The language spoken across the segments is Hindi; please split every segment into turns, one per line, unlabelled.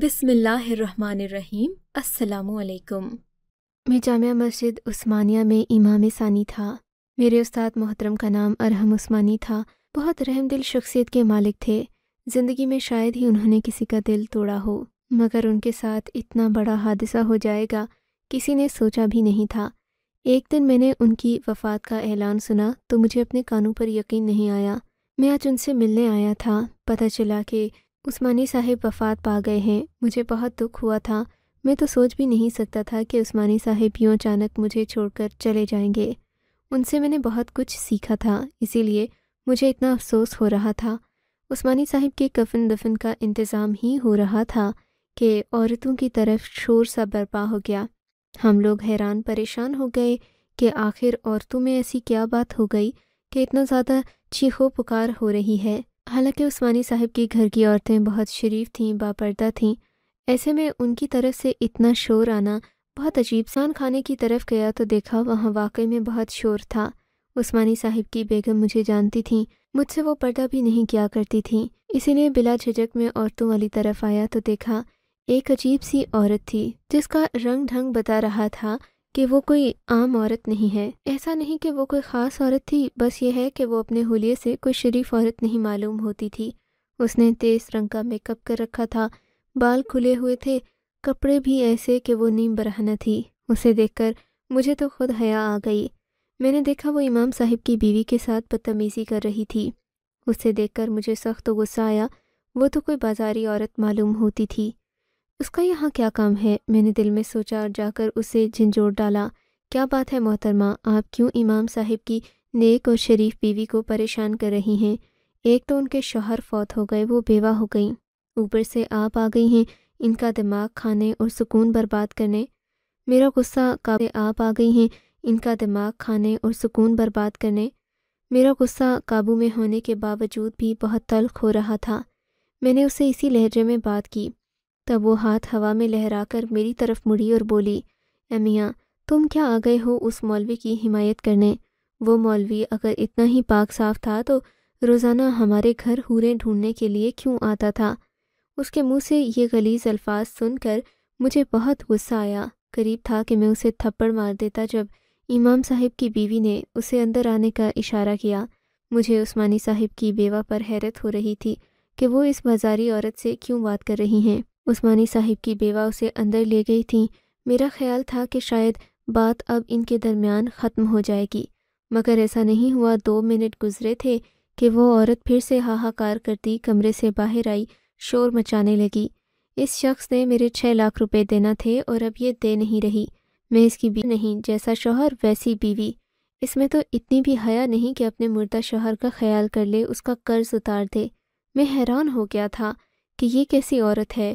बिसमीम असलकुम मैं जामिया मस्जिद उस्मानिया में इमाम सानी था मेरे उस्ताद मोहतरम का नाम अरहम उस्मानी था बहुत रहम दिल शख्सियत के मालिक थे ज़िंदगी में शायद ही उन्होंने किसी का दिल तोड़ा हो मगर उनके साथ इतना बड़ा हादसा हो जाएगा किसी ने सोचा भी नहीं था एक दिन मैंने उनकी वफ़ात का ऐलान सुना तो मुझे अपने कानों पर यकीन नहीं आया मैं आज उनसे मिलने आया था पता चला कि उस्मानी साहिब वफात पा गए हैं मुझे बहुत दुख हुआ था मैं तो सोच भी नहीं सकता था कि उस्मानी साहिब यूँ अचानक मुझे छोड़कर चले जाएंगे उनसे मैंने बहुत कुछ सीखा था इसीलिए मुझे इतना अफसोस हो रहा था उस्मानी साहिब के कफन दफन का इंतज़ाम ही हो रहा था कि औरतों की तरफ शोर सा बर्पा हो गया हम लोग हैरान परेशान हो गए कि आखिर औरतों में ऐसी क्या बात हो गई कि इतना ज़्यादा चीखो पुकार हो रही है हालांकि उस्मानी साहब के घर की औरतें बहुत शरीफ थीं बापर्दा थीं ऐसे में उनकी तरफ से इतना शोर आना बहुत अजीब सान खाने की तरफ गया तो देखा वहाँ वाकई में बहुत शोर था उस्मानी साहिब की बेगम मुझे जानती थी मुझसे वो पर्दा भी नहीं किया करती थी इसीलिए बिला झिझक में औरतों वाली तरफ आया तो देखा एक अजीब सी औरत थी जिसका रंग ढंग बता रहा था कि वो कोई आम औरत नहीं है ऐसा नहीं कि वो कोई ख़ास औरत थी बस ये है कि वो अपने होलिये से कोई शरीफ औरत नहीं मालूम होती थी उसने तेज़ रंग का मेकअप कर रखा था बाल खुले हुए थे कपड़े भी ऐसे कि वो नीम बरहना थी उसे देखकर मुझे तो खुद हया आ गई मैंने देखा वो इमाम साहिब की बीवी के साथ बदतमीज़ी कर रही थी उसे देखकर मुझे सख्त गुस्सा आया वो तो कोई बाजारी औरत मालूम होती थी उसका यहाँ क्या काम है मैंने दिल में सोचा और जाकर उसे झंझोड़ डाला क्या बात है मोहतरमा आप क्यों इमाम साहिब की नेक और शरीफ बीवी को परेशान कर रही हैं एक तो उनके शोहर फौत हो गए वो बेवा हो गई ऊपर से आप आ गई हैं इनका दिमाग खाने और सुकून बर्बाद करने मेरा गुस्सा काब आप आ गई हैं इनका दिमाग खाने और सुकून बर्बाद करने मेरा गुस्सा काबू में होने के बावजूद भी बहुत तल्ख हो रहा था मैंने उसे इसी लहजे में बात की तब वो हाथ हवा में लहराकर मेरी तरफ मुड़ी और बोली अमिया तुम क्या आ गए हो उस मौलवी की हिमायत करने वो मौलवी अगर इतना ही पाक साफ था तो रोज़ाना हमारे घर हूरें ढूंढने के लिए क्यों आता था उसके मुंह से ये गलीज अल्फाज सुनकर मुझे बहुत गुस्सा आया करीब था कि मैं उसे थप्पड़ मार देता जब इमाम साहिब की बीवी ने उसे अंदर आने का इशारा किया मुझे उस्मानी साहिब की बेवा पर हैरत हो रही थी कि वो इस बाजारी औरत से क्यों बात कर रही हैं उस्मानी साहिब की बेवा उसे अंदर ले गई थी मेरा ख्याल था कि शायद बात अब इनके दरमियान ख़त्म हो जाएगी मगर ऐसा नहीं हुआ दो मिनट गुजरे थे कि वो औरत फिर से हाहाकार करती कमरे से बाहर आई शोर मचाने लगी इस शख्स ने मेरे छः लाख रुपए देना थे और अब ये दे नहीं रही मैं इसकी बीवी नहीं जैसा शोहर वैसी बीवी इसमें तो इतनी भी हया नहीं कि अपने मुर्दा शोहर का ख्याल कर ले उसका कर्ज उतार दे मैं हैरान हो गया था कि ये कैसी औरत है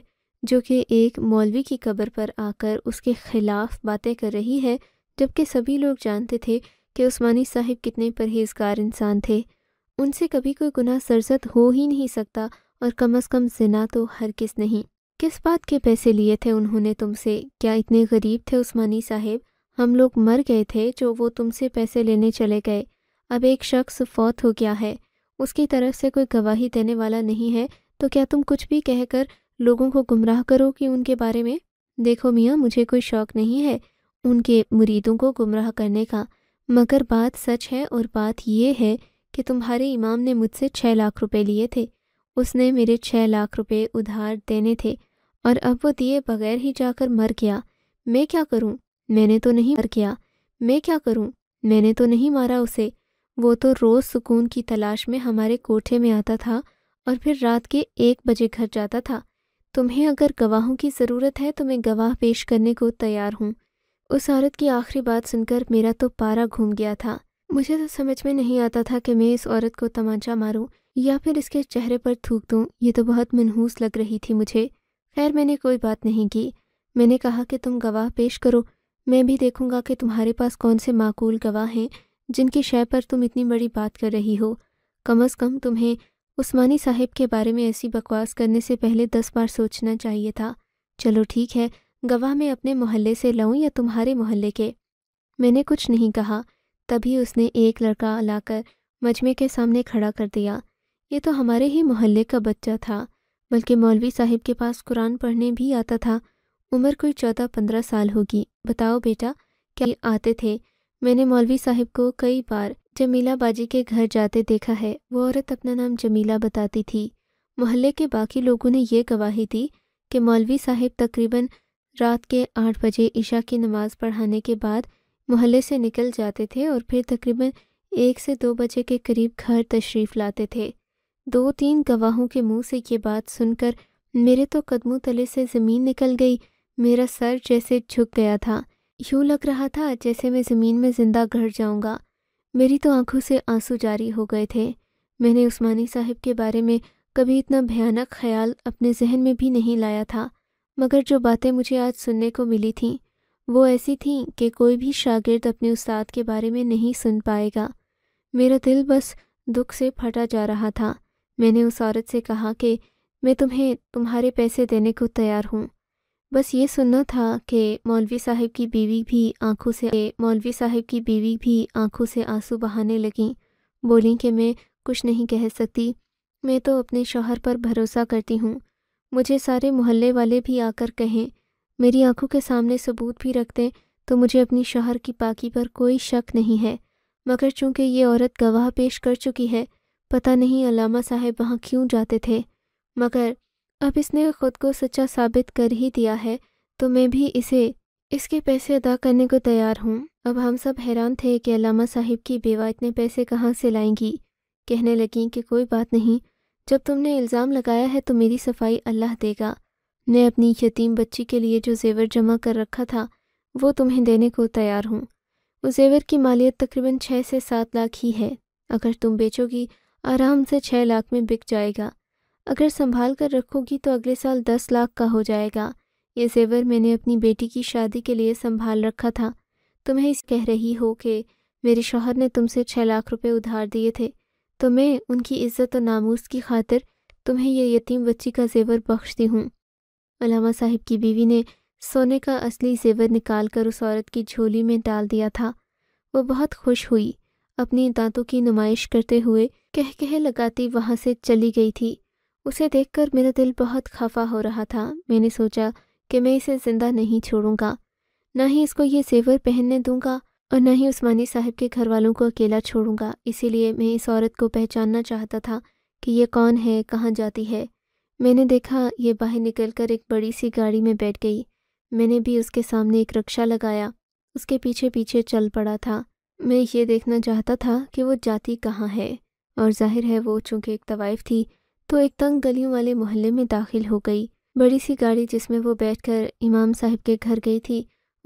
जो कि एक मौलवी की कब्र पर आकर उसके खिलाफ बातें कर रही है जबकि सभी लोग जानते थे कि उस्मानी साहिब कितने परहेजगार इंसान थे उनसे कभी कोई गुनाह सरजद हो ही नहीं सकता और कम अज़ कम जिना तो हर किस नहीं किस बात के पैसे लिए थे उन्होंने तुमसे क्या इतने गरीब थे उस्मानी साहेब हम लोग मर गए थे जो वो तुमसे पैसे लेने चले गए अब एक शख्स फौत हो गया है उसकी तरफ से कोई गवाही देने वाला नहीं है तो क्या तुम कुछ भी कहकर लोगों को गुमराह करो कि उनके बारे में देखो मियाँ मुझे कोई शौक नहीं है उनके मुरीदों को गुमराह करने का मगर बात सच है और बात यह है कि तुम्हारे इमाम ने मुझसे छः लाख रुपए लिए थे उसने मेरे छः लाख रुपए उधार देने थे और अब वो दिए बगैर ही जाकर मर गया मैं क्या करूं मैंने तो नहीं मर गया मैं क्या करूं मैंने तो नहीं मारा उसे वो तो रोज़ सुकून की तलाश में हमारे कोठे में आता था और फिर रात के एक बजे घर जाता था तुम्हें अगर गवाहों की ज़रूरत है तो मैं गवाह पेश करने को तैयार हूँ उस औरत की आखिरी बात सुनकर मेरा तो पारा घूम गया था मुझे तो समझ में नहीं आता था कि मैं इस औरत को तमाचा मारूं या फिर इसके चेहरे पर थूक दूं ये तो बहुत मनहूस लग रही थी मुझे खैर मैंने कोई बात नहीं की मैंने कहा कि तुम गवाह पेश करो मैं भी देखूंगा कि तुम्हारे पास कौन से माकूल गवाह हैं जिनकी शय पर तुम इतनी बड़ी बात कर रही हो कम अज़ कम तुम्हें उस्मानी साहब के बारे में ऐसी बकवास करने से पहले दस बार सोचना चाहिए था चलो ठीक है गवाह में अपने मोहल्ले से लाऊं या तुम्हारे मोहल्ले के मैंने कुछ नहीं कहा तभी उसने एक लड़का लाकर मजमे के सामने खड़ा कर दिया ये तो हमारे ही मोहल्ले का बच्चा था बल्कि मौलवी साहिब के पास कुरान पढ़ने भी आता था उम्र कोई चौदह पंद्रह साल होगी बताओ बेटा क्या आते थे मैंने मौलवी साहिब को कई बार जमीला बाजी के घर जाते देखा है वो औरत अपना नाम जमीला बताती थी मोहल्ले के बाकी लोगों ने यह गवाही दी कि मौलवी साहिब तकरीबन रात के आठ बजे ईशा की नमाज़ पढ़ाने के बाद मोहल्ले से निकल जाते थे और फिर तकरीबन एक से दो बजे के करीब घर तशरीफ़ लाते थे दो तीन गवाहों के मुंह से ये बात सुनकर मेरे तो कदमों तले से ज़मीन निकल गई मेरा सर जैसे झुक गया था यूँ लग रहा था जैसे मैं ज़मीन में ज़िंदा घर जाऊँगा मेरी तो आंखों से आंसू जारी हो गए थे मैंने उस्मानी साहब के बारे में कभी इतना भयानक ख्याल अपने जहन में भी नहीं लाया था मगर जो बातें मुझे आज सुनने को मिली थीं वो ऐसी थीं कि कोई भी शागिर्द अपने उस्ताद के बारे में नहीं सुन पाएगा मेरा दिल बस दुख से फटा जा रहा था मैंने उस औरत से कहा कि मैं तुम्हें तुम्हारे पैसे देने को तैयार हूँ बस ये सुनना था कि मौलवी साहब की बीवी भी आंखों से मौलवी साहब की बीवी भी आंखों से आंसू बहाने लगी बोली कि मैं कुछ नहीं कह सकती मैं तो अपने शोहर पर भरोसा करती हूँ मुझे सारे मोहल्ले वाले भी आकर कहें मेरी आंखों के सामने सबूत भी रख दें तो मुझे अपनी शोहर की पाकी पर कोई शक नहीं है मगर चूंकि ये औरत गवाह पेश कर चुकी है पता नहीं अलामा साहब वहाँ क्यों जाते थे मगर अब इसने खुद को सच्चा साबित कर ही दिया है तो मैं भी इसे इसके पैसे अदा करने को तैयार हूँ अब हम सब हैरान थे कि अलामा साहिब की बेवा इतने पैसे कहाँ से लाएंगी कहने लगी कि कोई बात नहीं जब तुमने इल्ज़ाम लगाया है तो मेरी सफाई अल्लाह देगा मैं अपनी यतीम बच्ची के लिए जो जेवर जमा कर रखा था वो तुम्हें देने को तैयार हूँ उस जेवर की मालियत तकरीबन छः से सात लाख ही है अगर तुम बेचोगी आराम से छः लाख में बिक जाएगा अगर संभाल कर रखोगी तो अगले साल दस लाख का हो जाएगा ये जेवर मैंने अपनी बेटी की शादी के लिए संभाल रखा था तुम्हें इस कह रही हो कि मेरे शोहर ने तुमसे छः लाख रुपए उधार दिए थे तो मैं उनकी इज्जत और नामूस की खातिर तुम्हें यह यतीम बच्ची का जेवर बख्शती हूँ अलामा साहिब की बीवी ने सोने का असली जेवर निकाल कर उस औरत की झोली में डाल दिया था वो बहुत खुश हुई अपनी दांतों की नुमाइश करते हुए कह कह लगाती वहाँ से चली गई थी उसे देखकर मेरा दिल बहुत खफा हो रहा था मैंने सोचा कि मैं इसे जिंदा नहीं छोड़ूंगा न ही इसको ये सेवर पहनने दूंगा और न ही उस्मानी साहब के घर वालों को अकेला छोड़ूंगा इसीलिए मैं इस औरत को पहचानना चाहता था कि ये कौन है कहाँ जाती है मैंने देखा ये बाहर निकलकर एक बड़ी सी गाड़ी में बैठ गई मैंने भी उसके सामने एक रक्षा लगाया उसके पीछे पीछे चल पड़ा था मैं ये देखना चाहता था कि वो जाती कहाँ है और जाहिर है वो चूँकि एक तवाइफ थी तो एक तंग गलियों वाले मोहल्ले में दाखिल हो गई बड़ी सी गाड़ी जिसमें वो बैठकर इमाम साहब के घर गई थी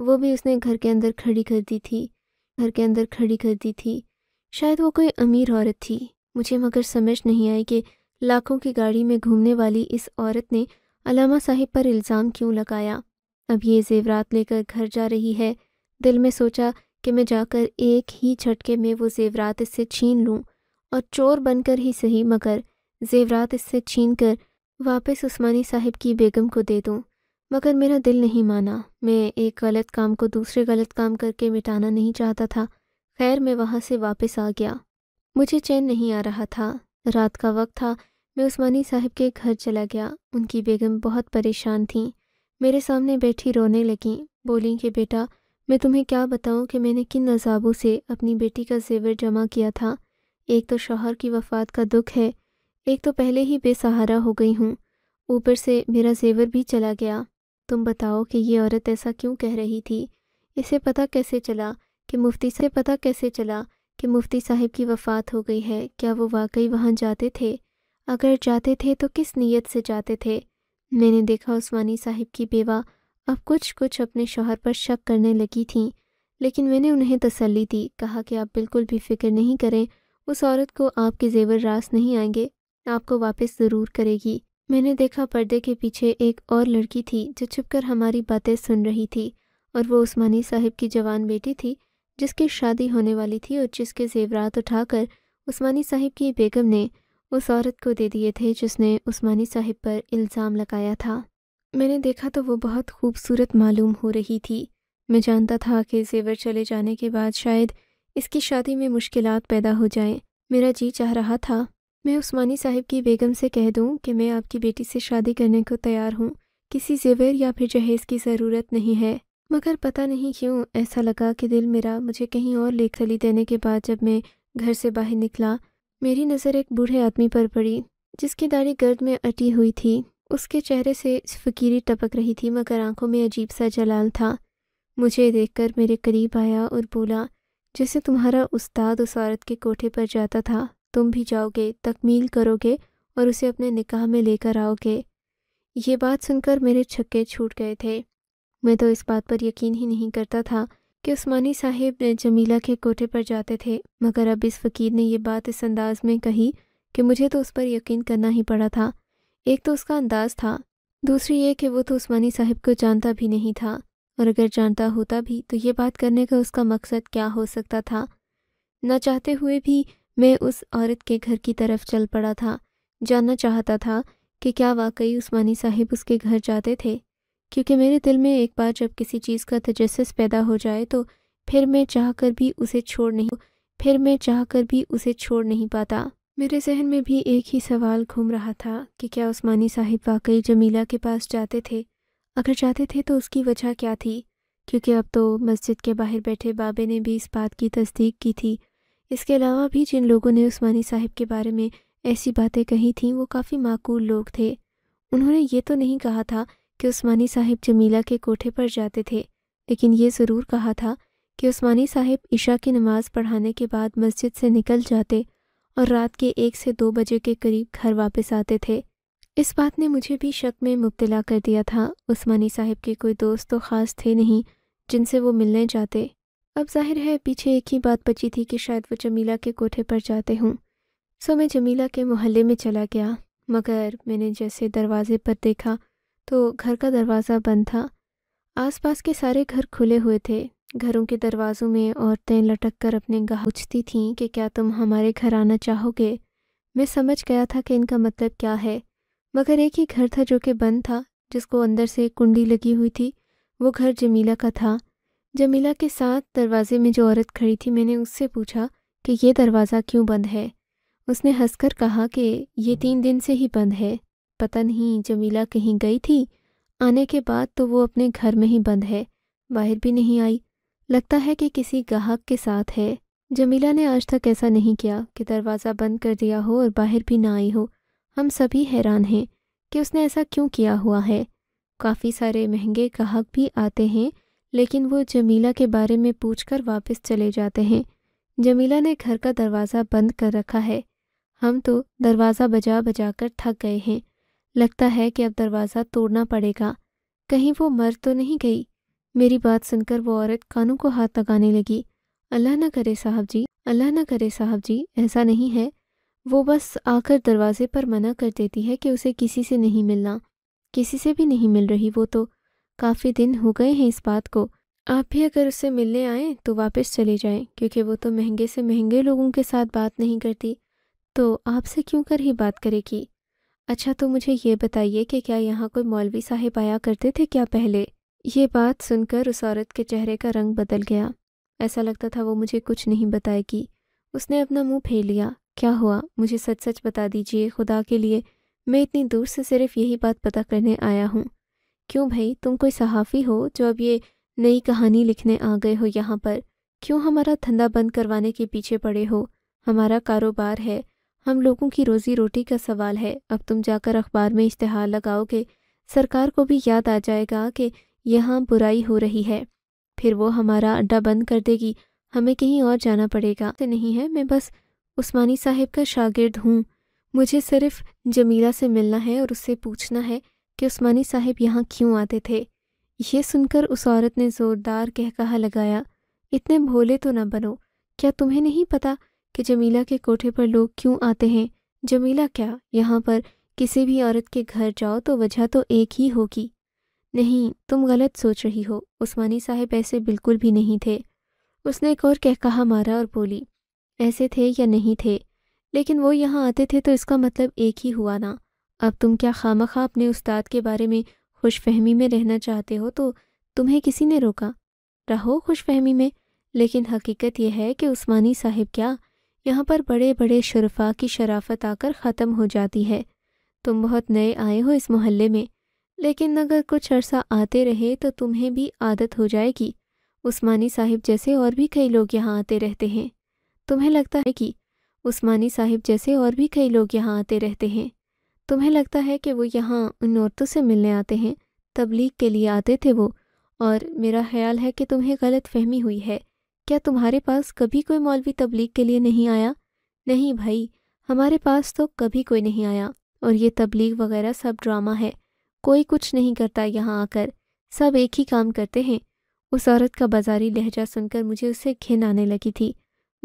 वो भी उसने घर के अंदर खड़ी कर दी थी घर के अंदर खड़ी कर दी थी शायद वो कोई अमीर औरत थी मुझे मगर समझ नहीं आई कि लाखों की गाड़ी में घूमने वाली इस औरत ने अलामा साहिब पर इल्ज़ाम क्यों लगाया अब ये जेवरात लेकर घर जा रही है दिल में सोचा कि मैं जाकर एक ही झटके में वो जेवरात इससे छीन लूँ और चोर बनकर ही सही मगर जेवरात इससे छीन कर वापस उस्मानी साहिब की बेगम को दे दूँ मगर मेरा दिल नहीं माना मैं एक गलत काम को दूसरे गलत काम करके मिटाना नहीं चाहता था खैर मैं वहाँ से वापस आ गया मुझे चैन नहीं आ रहा था रात का वक्त था मैं उस्मानी साहिब के घर चला गया उनकी बेगम बहुत परेशान थीं मेरे सामने बैठी रोने लगी बोली कि बेटा मैं तुम्हें क्या बताऊं कि मैंने किन अजाबों से अपनी बेटी का जेवर जमा किया था एक तो शोहर की वफ़ात का दुख है एक तो पहले ही बेसहारा हो गई हूँ ऊपर से मेरा जेवर भी चला गया तुम बताओ कि ये औरत ऐसा क्यों कह रही थी इसे पता कैसे चला कि मुफ्ती से पता कैसे चला कि मुफ्ती साहिब की वफ़ात हो गई है क्या वो वाकई वहाँ जाते थे अगर जाते थे तो किस नीयत से जाते थे मैंने देखा उस्मानी साहिब की बेवा अब कुछ कुछ अपने शोहर पर शक करने लगी थी लेकिन मैंने उन्हें तसल्ली दी कहा कि आप बिल्कुल भी फिक्र नहीं करें उस औरत को आपके जेवर रास नहीं आएंगे आपको वापस ज़रूर करेगी मैंने देखा पर्दे के पीछे एक और लड़की थी जो छुपकर हमारी बातें सुन रही थी और वो उस्मानी साहिब की जवान बेटी थी जिसकी शादी होने वाली थी और जिसके जेवरात उठाकर उस्मानी साहिब की बेगम ने उस औरत को दे दिए थे जिसने उस्मानी साहिब पर इल्ज़ाम लगाया था मैंने देखा तो वो बहुत खूबसूरत मालूम हो रही थी मैं जानता था कि जेवर चले जाने के बाद शायद इसकी शादी में मुश्किल पैदा हो जाएं। मेरा जी चाह रहा था मैं उस्मानी साहिब की बेगम से कह दूं कि मैं आपकी बेटी से शादी करने को तैयार हूँ किसी जेवर या फिर जहेज़ की ज़रूरत नहीं है मगर पता नहीं क्यों ऐसा लगा कि दिल मेरा मुझे कहीं और ले खली देने के बाद जब मैं घर से बाहर निकला मेरी नज़र एक बूढ़े आदमी पर पड़ी जिसकी दाढ़ी गर्द में अटी हुई थी उसके चेहरे से फकीरी टपक रही थी मगर आंखों में अजीब सा जलाल था मुझे देखकर मेरे करीब आया और बोला जैसे तुम्हारा उस्ताद उस औरत के कोठे पर जाता था तुम भी जाओगे तकमील करोगे और उसे अपने निकाह में लेकर आओगे ये बात सुनकर मेरे छक्के छूट गए थे मैं तो इस बात पर यकीन ही नहीं करता था कि उस्मानी साहिब ने जमीला के कोठे पर जाते थे मगर अब इस फ़कीर ने यह बात इस अंदाज में कही कि मुझे तो उस पर यकीन करना ही पड़ा था एक तो उसका अंदाज था दूसरी ये कि वो तो उस्मानी साहिब को जानता भी नहीं था और अगर जानता होता भी तो ये बात करने का उसका मकसद क्या हो सकता था ना चाहते हुए भी मैं उस औरत के घर की तरफ चल पड़ा था जानना चाहता था कि क्या वाकई उस्मानी साहिब उसके घर जाते थे क्योंकि मेरे दिल में एक बार जब किसी चीज़ का तजस पैदा हो जाए तो फिर मैं चाह कर भी उसे छोड़ नहीं फिर मैं चाह कर भी उसे छोड़ नहीं पाता मेरे जहन में भी एक ही सवाल घूम रहा था कि क्या उस्मानी साहिब वाकई जमीला के पास जाते थे अगर जाते थे तो उसकी वजह क्या थी क्योंकि अब तो मस्जिद के बाहर बैठे बाबे ने भी इस बात की तस्दीक की थी इसके अलावा भी जिन लोगों ने उस्मानी साहिब के बारे में ऐसी बातें कही थीं वो काफ़ी माकूल लोग थे उन्होंने ये तो नहीं कहा था कि उस्मानी साहिब जमीला के कोठे पर जाते थे लेकिन ये ज़रूर कहा था कि उस्मानी साहिब ईशा की नमाज़ पढ़ाने के बाद मस्जिद से निकल जाते और रात के एक से दो बजे के करीब घर वापस आते थे इस बात ने मुझे भी शक में मुब्तला कर दिया था उस्मानी साहिब के कोई दोस्त तो ख़ास थे नहीं जिनसे वो मिलने जाते अब जाहिर है पीछे एक ही बात बची थी कि शायद वो जमीला के कोठे पर जाते हूँ सो मैं जमीला के मोहल्ले में चला गया मगर मैंने जैसे दरवाजे पर देखा तो घर का दरवाज़ा बंद था आसपास के सारे घर खुले हुए थे घरों के दरवाज़ों में औरतें लटक कर अपने गाह पूछती थीं कि क्या तुम हमारे घर आना चाहोगे मैं समझ गया था कि इनका मतलब क्या है मगर एक ही घर था जो कि बंद था जिसको अंदर से कुंडी लगी हुई थी वो घर जमीला का था जमीला के साथ दरवाजे में जो औरत खड़ी थी मैंने उससे पूछा कि ये दरवाज़ा क्यों बंद है उसने हंसकर कहा कि ये तीन दिन से ही बंद है पता नहीं जमीला कहीं गई थी आने के बाद तो वो अपने घर में ही बंद है बाहर भी नहीं आई लगता है कि किसी गाहक के साथ है जमीला ने आज तक ऐसा नहीं किया कि दरवाज़ा बंद कर दिया हो और बाहर भी ना आई हो हम सभी हैरान हैं कि उसने ऐसा क्यों किया हुआ है काफ़ी सारे महंगे गाहक भी आते हैं लेकिन वो जमीला के बारे में पूछकर वापस चले जाते हैं जमीला ने घर का दरवाज़ा बंद कर रखा है हम तो दरवाज़ा बजा बजा कर थक गए हैं लगता है कि अब दरवाज़ा तोड़ना पड़ेगा कहीं वो मर तो नहीं गई मेरी बात सुनकर वो औरत कानों को हाथ लगाने लगी अल्लाह ना करे साहब जी अल्लाह ना करे साहब जी ऐसा नहीं है वो बस आकर दरवाजे पर मना कर देती है कि उसे किसी से नहीं मिलना किसी से भी नहीं मिल रही वो तो काफ़ी दिन हो गए हैं इस बात को आप भी अगर उससे मिलने आएँ तो वापस चले जाएँ क्योंकि वो तो महंगे से महंगे लोगों के साथ बात नहीं करती तो आपसे क्यों कर ही बात करेगी अच्छा तो मुझे ये बताइए कि क्या यहाँ कोई मौलवी साहेब आया करते थे क्या पहले ये बात सुनकर उस औरत के चेहरे का रंग बदल गया ऐसा लगता था वो मुझे कुछ नहीं बताएगी उसने अपना मुंह फेर लिया क्या हुआ मुझे सच सच बता दीजिए खुदा के लिए मैं इतनी दूर से सिर्फ यही बात पता करने आया हूँ क्यों भाई तुम कोई सहाफ़ी हो जो अब ये नई कहानी लिखने आ गए हो यहाँ पर क्यों हमारा धंधा बंद करवाने के पीछे पड़े हो हमारा कारोबार है हम लोगों की रोज़ी रोटी का सवाल है अब तुम जाकर अखबार में इश्तहार लगाओगे सरकार को भी याद आ जाएगा कि यहाँ बुराई हो रही है फिर वो हमारा अड्डा बंद कर देगी हमें कहीं और जाना पड़ेगा तो नहीं है मैं बस उस्मानी साहब का शागिर्द हूँ मुझे सिर्फ जमीला से मिलना है और उससे पूछना है कि उस्मानी साहब यहाँ क्यों आते थे ये सुनकर उस औरत ने ज़ोरदार कह कहा लगाया इतने भोले तो न बनो क्या तुम्हें नहीं पता कि जमीला के कोठे पर लोग क्यों आते हैं जमीला क्या यहाँ पर किसी भी औरत के घर जाओ तो वजह तो एक ही होगी नहीं तुम गलत सोच रही हो उस्मानी साहब ऐसे बिल्कुल भी नहीं थे उसने एक और कह कहा मारा और बोली ऐसे थे या नहीं थे लेकिन वो यहाँ आते थे तो इसका मतलब एक ही हुआ ना अब तुम क्या खाम खा अपने उस्ताद के बारे में खुश फहमी में रहना चाहते हो तो तुम्हें किसी ने रोका रहो खुश फहमी में लेकिन हकीकत यह है कि उस्मानी साहिब क्या यहाँ पर बड़े बड़े शरफा की शराफत आकर ख़त्म हो जाती है तुम बहुत नए आए हो इस मोहल्ले में लेकिन अगर कुछ अरसा आते रहे तो तुम्हें भी आदत हो जाएगी उस्मानी साहिब जैसे और भी कई लोग यहाँ आते रहते हैं तुम्हें लगता है कि उस्मानी साहिब जैसे और भी कई लोग यहाँ आते रहते हैं तुम्हें लगता है कि वो यहाँ उन औरतों से मिलने आते हैं तबलीग के लिए आते थे वो और मेरा ख्याल है कि तुम्हें गलत फहमी हुई है क्या तुम्हारे पास कभी कोई मौलवी तबलीग के लिए नहीं आया नहीं भाई हमारे पास तो कभी कोई नहीं आया और ये तबलीग वगैरह सब ड्रामा है कोई कुछ नहीं करता यहाँ आकर सब एक ही काम करते हैं उस औरत का बाजारी लहजा सुनकर मुझे उससे घिन आने लगी थी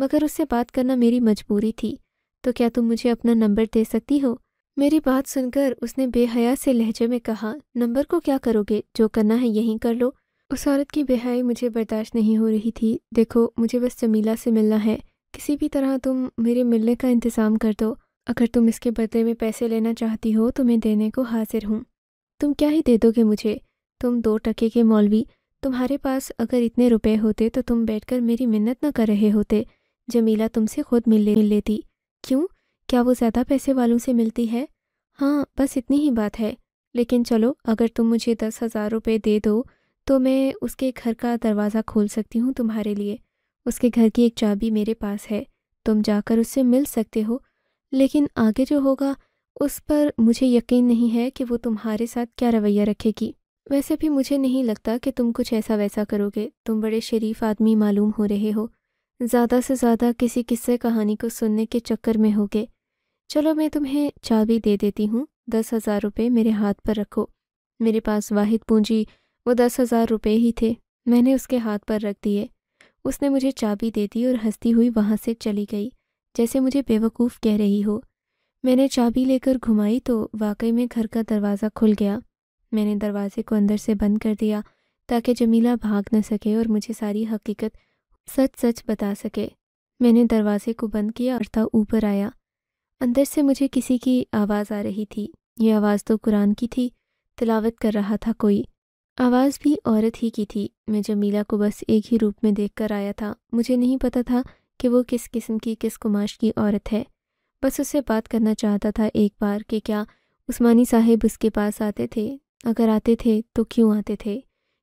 मगर उससे बात करना मेरी मजबूरी थी तो क्या तुम मुझे अपना नंबर दे सकती हो मेरी बात सुनकर उसने बेहया से लहजे में कहा नंबर को क्या करोगे जो करना है यहीं कर लो उस औरत की बेहाई मुझे बर्दाश्त नहीं हो रही थी देखो मुझे बस जमीला से मिलना है किसी भी तरह तुम मेरे मिलने का इंतज़ाम कर दो अगर तुम इसके बदले में पैसे लेना चाहती हो तो मैं देने को हाजिर हूँ तुम क्या ही दे दोगे मुझे तुम दो टके के मौलवी तुम्हारे पास अगर इतने रुपए होते तो तुम बैठकर मेरी मिन्नत न कर रहे होते जमीला तुमसे खुद मिल मिल लेती क्यों क्या वो ज़्यादा पैसे वालों से मिलती है हाँ बस इतनी ही बात है लेकिन चलो अगर तुम मुझे दस हज़ार रुपये दे दो तो मैं उसके घर का दरवाज़ा खोल सकती हूँ तुम्हारे लिए उसके घर की एक चाबी मेरे पास है तुम जाकर उससे मिल सकते हो लेकिन आगे जो होगा उस पर मुझे यकीन नहीं है कि वो तुम्हारे साथ क्या रवैया रखेगी वैसे भी मुझे नहीं लगता कि तुम कुछ ऐसा वैसा करोगे तुम बड़े शरीफ आदमी मालूम हो रहे हो ज़्यादा से ज़्यादा किसी किस्से कहानी को सुनने के चक्कर में होगे चलो मैं तुम्हें चाबी दे देती हूँ दस हज़ार रुपये मेरे हाथ पर रखो मेरे पास वाहिद पूंजी वो दस हज़ार रुपये ही थे मैंने उसके हाथ पर रख दिए उसने मुझे चाबी दे दी और हंसती हुई वहाँ से चली गई जैसे मुझे बेवकूफ़ कह रही हो मैंने चाबी लेकर घुमाई तो वाकई में घर का दरवाज़ा खुल गया मैंने दरवाजे को अंदर से बंद कर दिया ताकि जमीला भाग न सके और मुझे सारी हकीकत सच सच बता सके मैंने दरवाजे को बंद किया और था ऊपर आया अंदर से मुझे किसी की आवाज़ आ रही थी ये आवाज़ तो कुरान की थी तिलावत कर रहा था कोई आवाज़ भी औरत ही की थी मैं जमीला को बस एक ही रूप में देख कर आया था मुझे नहीं पता था कि वो किस किस्म की किस कुमाश की औरत है बस उससे बात करना चाहता था एक बार कि क्या उस्मानी साहेब उसके पास आते थे अगर आते थे तो क्यों आते थे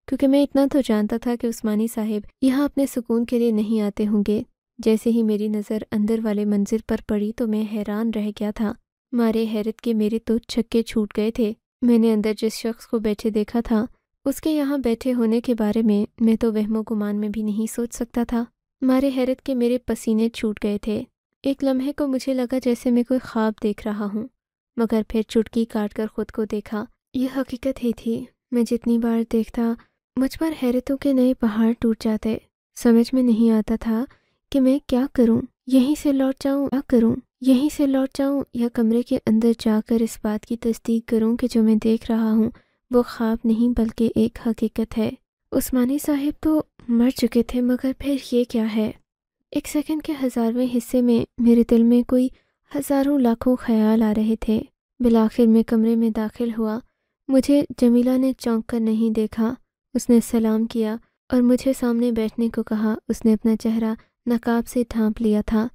क्योंकि मैं इतना तो जानता था कि उस्मानी साहिब यहाँ अपने सुकून के लिए नहीं आते होंगे जैसे ही मेरी नज़र अंदर वाले मंजिल पर पड़ी तो मैं हैरान रह गया था मारे हैरत के मेरे तो छक्के छूट गए थे मैंने अंदर जिस शख्स को बैठे देखा था उसके यहाँ बैठे होने के बारे में मैं तो वहमो गुमान में भी नहीं सोच सकता था मारे हैरत के मेरे पसीने छूट गए थे एक लम्हे को मुझे लगा जैसे मैं कोई ख्वाब देख रहा हूँ मगर फिर चुटकी काट कर खुद को देखा यह हकीकत ही थी मैं जितनी बार देखता मुझ पर हैरतों के नए पहाड़ टूट जाते समझ में नहीं आता था कि मैं क्या करूं यहीं से लौट जाऊं क्या करूं यहीं से लौट जाऊं या कमरे के अंदर जाकर इस बात की तस्दीक करूं कि जो मैं देख रहा हूं वो ख्वाब नहीं बल्कि एक हकीकत है उस्मानी साहब तो मर चुके थे मगर फिर ये क्या है एक सेकंड के हज़ारवें हिस्से में मेरे दिल में कोई हज़ारों लाखों ख्याल आ रहे थे बिलाखिर मैं कमरे में दाखिल हुआ मुझे जमीला ने चौंक कर नहीं देखा उसने सलाम किया और मुझे सामने बैठने को कहा उसने अपना चेहरा नकाब से ढांप लिया था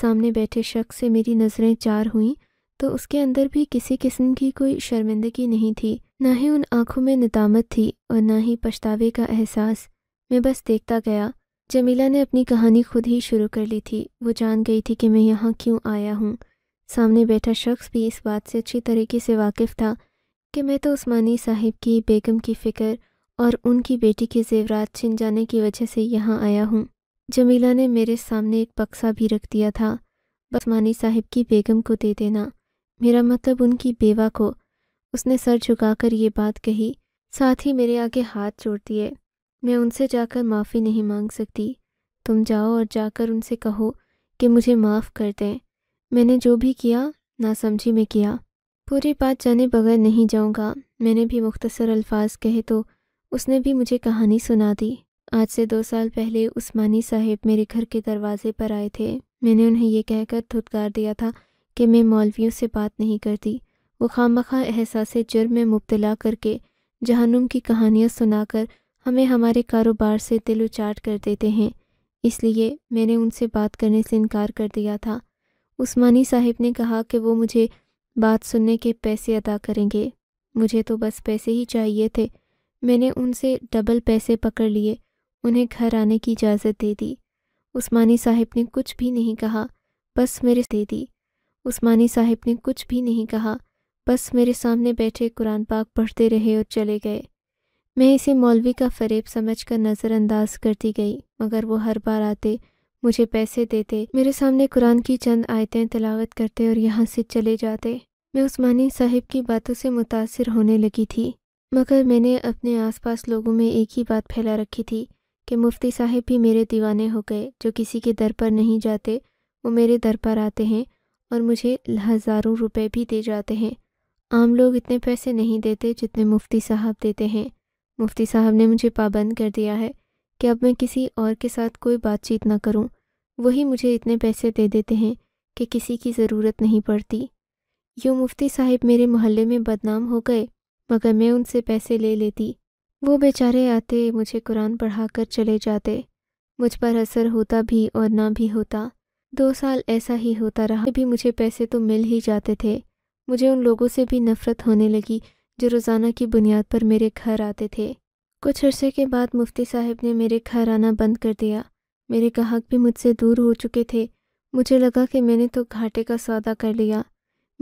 सामने बैठे शख्स से मेरी नज़रें चार हुईं तो उसके अंदर भी किसी किस्म की कोई शर्मिंदगी नहीं थी ना ही उन आंखों में नदामत थी और ना ही पछतावे का एहसास मैं बस देखता गया जमीला ने अपनी कहानी खुद ही शुरू कर ली थी वो जान गई थी कि मैं यहाँ क्यों आया हूँ सामने बैठा शख्स भी इस बात से अच्छी तरीके से वाकिफ़ था कि मैं तो उस्मानी साहिब की बेगम की फ़िक्र और उनकी बेटी के जेवरात छिन जाने की वजह से यहाँ आया हूँ जमीला ने मेरे सामने एक बक्सा भी रख दिया था बसमानी साहिब की बेगम को दे देना मेरा मतलब उनकी बेवा को उसने सर झुकाकर ये बात कही साथ ही मेरे आगे हाथ जोड़ दिए मैं उनसे जाकर माफ़ी नहीं मांग सकती तुम जाओ और जाकर उनसे कहो कि मुझे माफ़ कर दें मैंने जो भी किया ना समझी में किया पूरी बात जाने बगैर नहीं जाऊंगा मैंने भी मुख्तसर अल्फाज कहे तो उसने भी मुझे कहानी सुना दी आज से दो साल पहले उस्मानी साहिब मेरे घर के दरवाजे पर आए थे मैंने उन्हें यह कहकर धुतकार दिया था कि मैं मौलवियों से बात नहीं करती वो खाम मखा एहसास जुर्म में मुबतला करके जहनुम की कहानियाँ सुनाकर हमें हमारे कारोबार से दिल उचाट कर देते हैं इसलिए मैंने उनसे बात करने से इनकार कर दिया था उस्मानी साहिब ने कहा कि वो मुझे बात सुनने के पैसे अदा करेंगे मुझे तो बस पैसे ही चाहिए थे मैंने उनसे डबल पैसे पकड़ लिए उन्हें घर आने की इजाज़त दे दी उस्मानी साहिब ने कुछ भी नहीं कहा बस मेरे दे दी उस्मानी साहिब ने कुछ भी नहीं कहा बस मेरे सामने बैठे कुरान पाक पढ़ते रहे और चले गए मैं इसे मौलवी का फरेब समझ कर नज़रअंदाज करती गई मगर वो हर बार आते मुझे पैसे देते मेरे सामने कुरान की चंद आयतें तलावत करते और यहाँ से चले जाते मैं उस्मानी साहिब की बातों से मुतासर होने लगी थी मगर मैंने अपने आसपास लोगों में एक ही बात फैला रखी थी कि मुफ्ती साहब भी मेरे दीवाने हो गए जो किसी के दर पर नहीं जाते वो मेरे दर पर आते हैं और मुझे हज़ारों रुपए भी दे जाते हैं आम लोग इतने पैसे नहीं देते जितने मुफ्ती साहब देते हैं मुफ्ती साहब ने मुझे पाबंद कर दिया है कि अब मैं किसी और के साथ कोई बातचीत ना करूं। वही मुझे इतने पैसे दे देते हैं कि किसी की ज़रूरत नहीं पड़ती यूँ मुफ्ती साहब मेरे मोहल्ले में बदनाम हो गए मगर मैं उनसे पैसे ले लेती वो बेचारे आते मुझे कुरान पढ़ाकर चले जाते मुझ पर असर होता भी और ना भी होता दो साल ऐसा ही होता रहा भी मुझे पैसे तो मिल ही जाते थे मुझे उन लोगों से भी नफ़रत होने लगी जो रोज़ाना की बुनियाद पर मेरे घर आते थे कुछ अरसे के बाद मुफ्ती साहब ने मेरे घर आना बंद कर दिया मेरे ग्राहक भी मुझसे दूर हो चुके थे मुझे लगा कि मैंने तो घाटे का सौदा कर लिया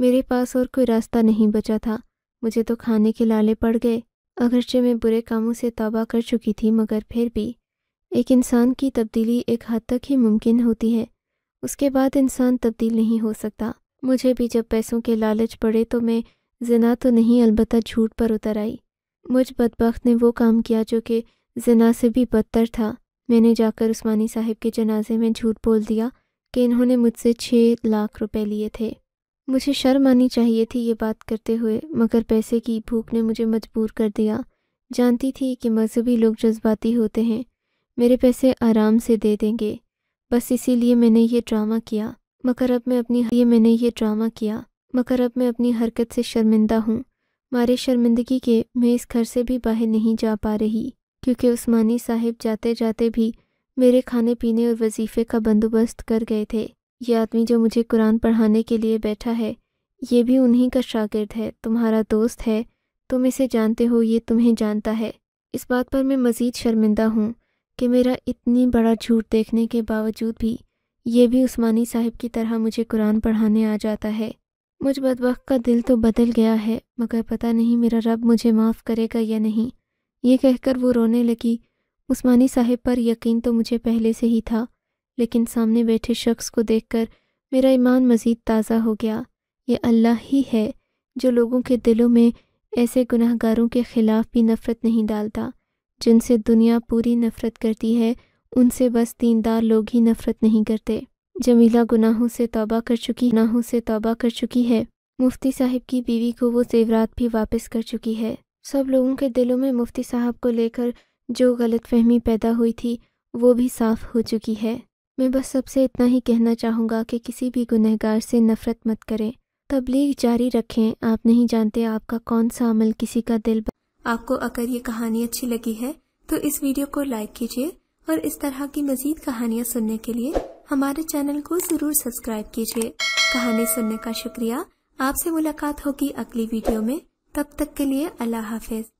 मेरे पास और कोई रास्ता नहीं बचा था मुझे तो खाने के लाले पड़ गए अगरचे मैं बुरे कामों से तबाह कर चुकी थी मगर फिर भी एक इंसान की तब्दीली एक हद तक ही मुमकिन होती है उसके बाद इंसान तब्दील नहीं हो सकता मुझे भी जब पैसों के लालच पड़े तो मैं जना तो नहीं अलबत् झूठ पर उतर आई मुझ बदबख्त ने वो काम किया जो कि जना से भी बदतर था मैंने जाकर उस्मानी साहिब के जनाजे में झूठ बोल दिया कि इन्होंने मुझसे छः लाख रुपए लिए थे मुझे शर्म आनी चाहिए थी ये बात करते हुए मगर पैसे की भूख ने मुझे मजबूर कर दिया जानती थी कि मजहबी लोग जज्बाती होते हैं मेरे पैसे आराम से दे देंगे बस इसीलिए मैंने ये ड्रामा किया मगर अब मैं अपनी ये मैंने ये ड्रामा किया मगर अब मैं अपनी हरकत से शर्मिंदा हूँ मारे शर्मिंदगी के मैं इस घर से भी बाहर नहीं जा पा रही क्योंकि उस्मानी साहिब जाते जाते भी मेरे खाने पीने और वजीफ़े का बंदोबस्त कर गए थे ये आदमी जो मुझे कुरान पढ़ाने के लिए बैठा है ये भी उन्हीं का शागिर्द है तुम्हारा दोस्त है तुम इसे जानते हो ये तुम्हें जानता है इस बात पर मैं मज़ीद शर्मिंदा हूँ कि मेरा इतनी बड़ा झूठ देखने के बावजूद भी ये भी उस्मानी साहिब की तरह मुझे कुरान पढ़ाने आ जाता है मुझ बदबक का दिल तो बदल गया है मगर पता नहीं मेरा रब मुझे माफ़ करेगा या नहीं ये कहकर वो रोने लगी उस्मानी साहिब पर यकीन तो मुझे पहले से ही था लेकिन सामने बैठे शख्स को देखकर मेरा ईमान मज़ीद ताज़ा हो गया ये अल्लाह ही है जो लोगों के दिलों में ऐसे गुनाहगारों के ख़िलाफ़ भी नफ़रत नहीं डालता जिनसे दुनिया पूरी नफ़रत करती है उनसे बस दीनदार लोग ही नफ़रत नहीं करते जमीला गुनाहों से तौबा कर चुकी गुनाहों से तौबा कर चुकी है मुफ्ती साहब की बीवी को वो जेवरात भी वापस कर चुकी है सब लोगों के दिलों में मुफ्ती साहब को लेकर जो गलत फहमी पैदा हुई थी वो भी साफ़ हो चुकी है मैं बस सबसे इतना ही कहना चाहूँगा कि किसी भी गुनहगार से नफ़रत मत करें तबलीग जारी रखें आप नहीं जानते आपका कौन सा अमल किसी का दिल आपको अगर ये कहानी अच्छी लगी है तो इस वीडियो को लाइक कीजिए और इस तरह की मजीद कहानियाँ सुनने के लिए हमारे चैनल को ज़रूर सब्सक्राइब कीजिए कहानी सुनने का शुक्रिया आपसे मुलाकात होगी अगली वीडियो में तब तक के लिए अल्लाह हाफिज